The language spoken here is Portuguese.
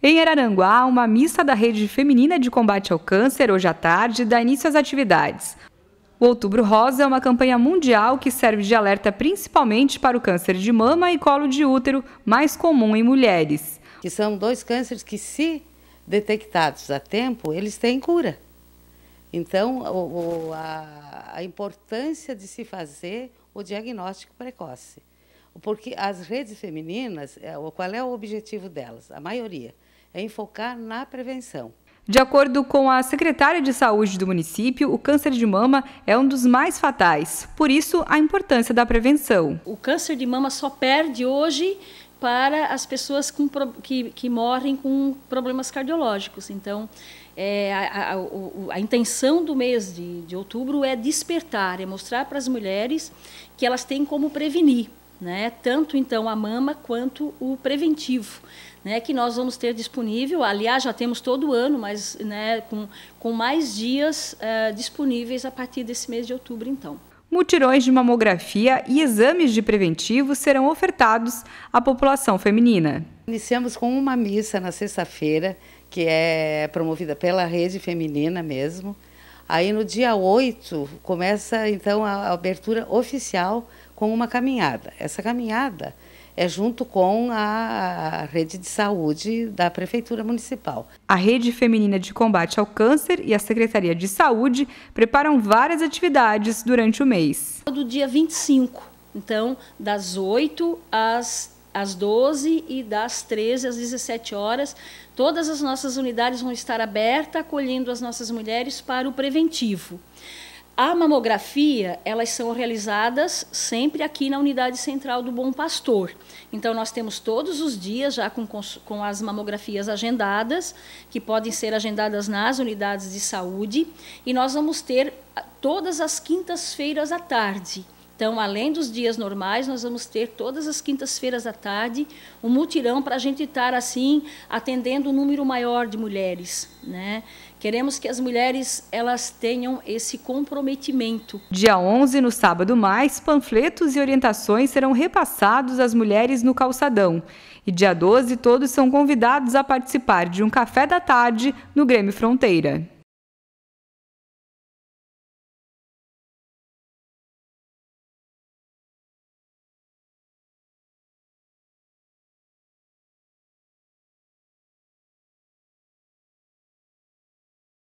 Em Araranguá, uma missa da Rede Feminina de Combate ao Câncer, hoje à tarde, dá início às atividades. O Outubro Rosa é uma campanha mundial que serve de alerta principalmente para o câncer de mama e colo de útero, mais comum em mulheres. Que são dois cânceres que, se detectados a tempo, eles têm cura. Então, o, a, a importância de se fazer o diagnóstico precoce. Porque as redes femininas, é, qual é o objetivo delas? A maioria é enfocar na prevenção. De acordo com a secretária de Saúde do município, o câncer de mama é um dos mais fatais, por isso a importância da prevenção. O câncer de mama só perde hoje para as pessoas com, que, que, morrem com problemas cardiológicos. Então, é, a, a, a, intenção do mês de, de outubro é despertar, é mostrar para as mulheres que elas têm como prevenir né? tanto então a mama quanto o preventivo, né? que nós vamos ter disponível. Aliás, já temos todo ano, mas né, com, com mais dias uh, disponíveis a partir desse mês de outubro, então. Mutirões de mamografia e exames de preventivo serão ofertados à população feminina. Iniciamos com uma missa na sexta-feira, que é promovida pela rede feminina mesmo. Aí no dia 8 começa então a abertura oficial com uma caminhada. Essa caminhada é junto com a rede de saúde da Prefeitura Municipal. A Rede Feminina de Combate ao Câncer e a Secretaria de Saúde preparam várias atividades durante o mês. Do dia 25, então, das 8 às às 12 e das 13 às 17 horas. Todas as nossas unidades vão estar abertas, acolhendo as nossas mulheres para o preventivo. A mamografia, elas são realizadas sempre aqui na unidade central do Bom Pastor. Então, nós temos todos os dias, já com, com as mamografias agendadas, que podem ser agendadas nas unidades de saúde, e nós vamos ter ah, todas as quintas-feiras à tarde então, além dos dias normais, nós vamos ter todas as quintas-feiras à tarde um mutirão para a gente estar assim atendendo um número maior de mulheres, né? Queremos que as mulheres elas tenham esse comprometimento. Dia 11, no sábado mais, panfletos e orientações serão repassados às mulheres no calçadão. E dia 12, todos são convidados a participar de um café da tarde no Grêmio Fronteira.